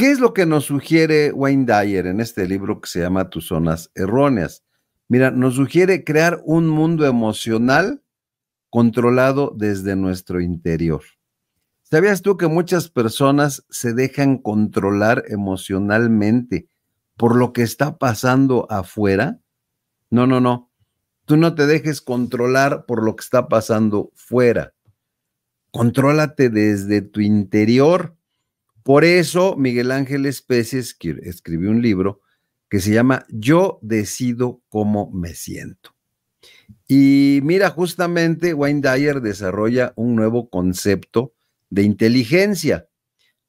¿Qué es lo que nos sugiere Wayne Dyer en este libro que se llama Tus Zonas Erróneas? Mira, nos sugiere crear un mundo emocional controlado desde nuestro interior. ¿Sabías tú que muchas personas se dejan controlar emocionalmente por lo que está pasando afuera? No, no, no. Tú no te dejes controlar por lo que está pasando fuera. Contrólate desde tu interior por eso Miguel Ángel Especies escribió un libro que se llama Yo decido cómo me siento. Y mira, justamente Wayne Dyer desarrolla un nuevo concepto de inteligencia.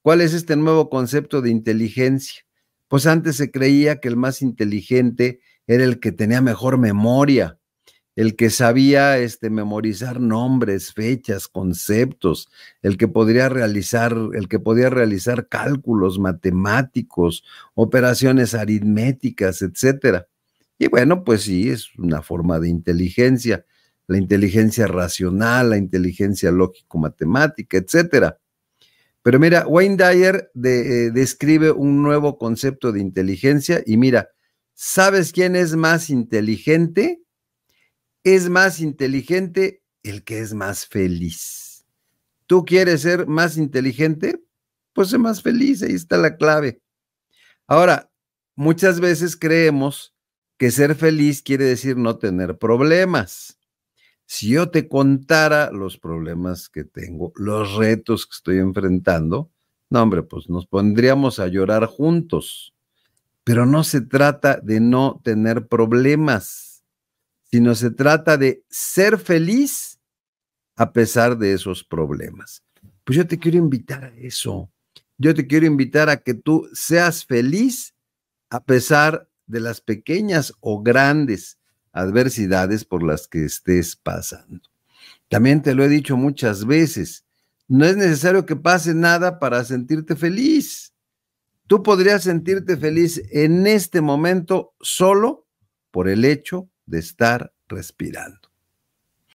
¿Cuál es este nuevo concepto de inteligencia? Pues antes se creía que el más inteligente era el que tenía mejor memoria, el que sabía este, memorizar nombres, fechas, conceptos, el que podría realizar, el que podía realizar cálculos matemáticos, operaciones aritméticas, etcétera. Y bueno, pues sí, es una forma de inteligencia, la inteligencia racional, la inteligencia lógico-matemática, etcétera. Pero mira, Wayne Dyer eh, describe un nuevo concepto de inteligencia y mira, ¿sabes quién es más inteligente? es más inteligente el que es más feliz. ¿Tú quieres ser más inteligente? Pues sé más feliz, ahí está la clave. Ahora, muchas veces creemos que ser feliz quiere decir no tener problemas. Si yo te contara los problemas que tengo, los retos que estoy enfrentando, no, hombre, pues nos pondríamos a llorar juntos. Pero no se trata de no tener problemas sino se trata de ser feliz a pesar de esos problemas. Pues yo te quiero invitar a eso. Yo te quiero invitar a que tú seas feliz a pesar de las pequeñas o grandes adversidades por las que estés pasando. También te lo he dicho muchas veces, no es necesario que pase nada para sentirte feliz. Tú podrías sentirte feliz en este momento solo por el hecho de estar respirando.